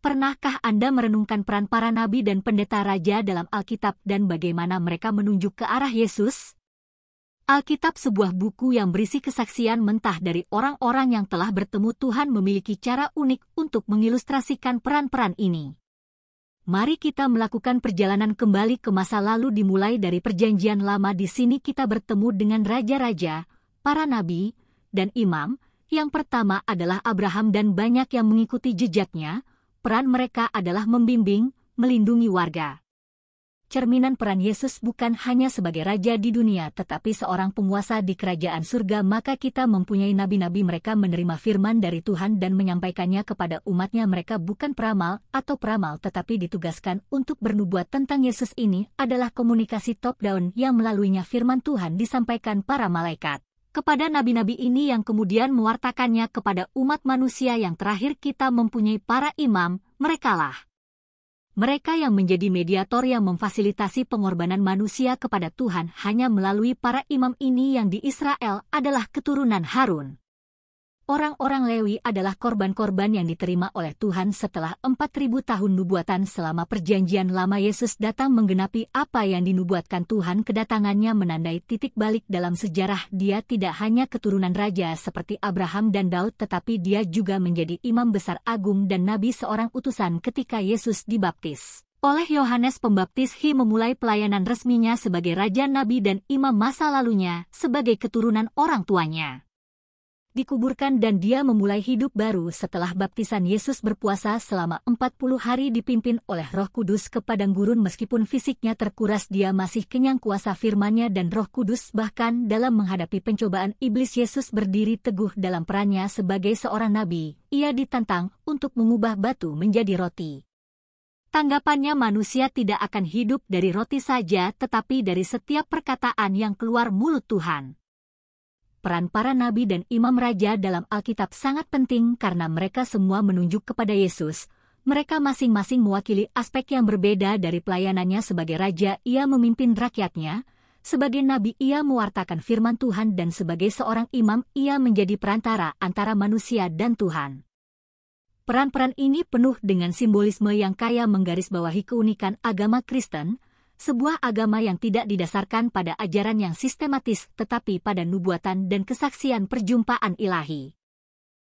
Pernahkah Anda merenungkan peran para nabi dan pendeta raja dalam Alkitab dan bagaimana mereka menunjuk ke arah Yesus? Alkitab sebuah buku yang berisi kesaksian mentah dari orang-orang yang telah bertemu Tuhan memiliki cara unik untuk mengilustrasikan peran-peran ini. Mari kita melakukan perjalanan kembali ke masa lalu dimulai dari perjanjian lama di sini kita bertemu dengan raja-raja, para nabi, dan imam. Yang pertama adalah Abraham dan banyak yang mengikuti jejaknya, peran mereka adalah membimbing, melindungi warga. Cerminan peran Yesus bukan hanya sebagai raja di dunia tetapi seorang penguasa di kerajaan surga maka kita mempunyai nabi-nabi mereka menerima firman dari Tuhan dan menyampaikannya kepada umatnya mereka bukan peramal atau peramal tetapi ditugaskan untuk bernubuat tentang Yesus ini adalah komunikasi top-down yang melaluinya firman Tuhan disampaikan para malaikat kepada nabi-nabi ini yang kemudian mewartakannya kepada umat manusia yang terakhir kita mempunyai para imam, merekalah. Mereka yang menjadi mediator yang memfasilitasi pengorbanan manusia kepada Tuhan hanya melalui para imam ini yang di Israel adalah keturunan Harun. Orang-orang Lewi adalah korban-korban yang diterima oleh Tuhan setelah 4000 tahun nubuatan selama perjanjian lama Yesus datang menggenapi apa yang dinubuatkan Tuhan kedatangannya menandai titik balik dalam sejarah dia tidak hanya keturunan raja seperti Abraham dan Daud tetapi dia juga menjadi imam besar agung dan nabi seorang utusan ketika Yesus dibaptis. Oleh Yohanes Pembaptis Hi memulai pelayanan resminya sebagai raja nabi dan imam masa lalunya sebagai keturunan orang tuanya dikuburkan dan dia memulai hidup baru setelah baptisan Yesus berpuasa selama 40 hari dipimpin oleh roh kudus ke padang gurun meskipun fisiknya terkuras dia masih kenyang kuasa firmannya dan roh kudus bahkan dalam menghadapi pencobaan iblis Yesus berdiri teguh dalam perannya sebagai seorang nabi, ia ditantang untuk mengubah batu menjadi roti. Tanggapannya manusia tidak akan hidup dari roti saja tetapi dari setiap perkataan yang keluar mulut Tuhan peran para nabi dan imam raja dalam Alkitab sangat penting karena mereka semua menunjuk kepada Yesus. Mereka masing-masing mewakili aspek yang berbeda dari pelayanannya sebagai raja ia memimpin rakyatnya, sebagai nabi ia mewartakan firman Tuhan dan sebagai seorang imam ia menjadi perantara antara manusia dan Tuhan. Peran-peran ini penuh dengan simbolisme yang kaya menggarisbawahi keunikan agama Kristen, sebuah agama yang tidak didasarkan pada ajaran yang sistematis tetapi pada nubuatan dan kesaksian perjumpaan ilahi.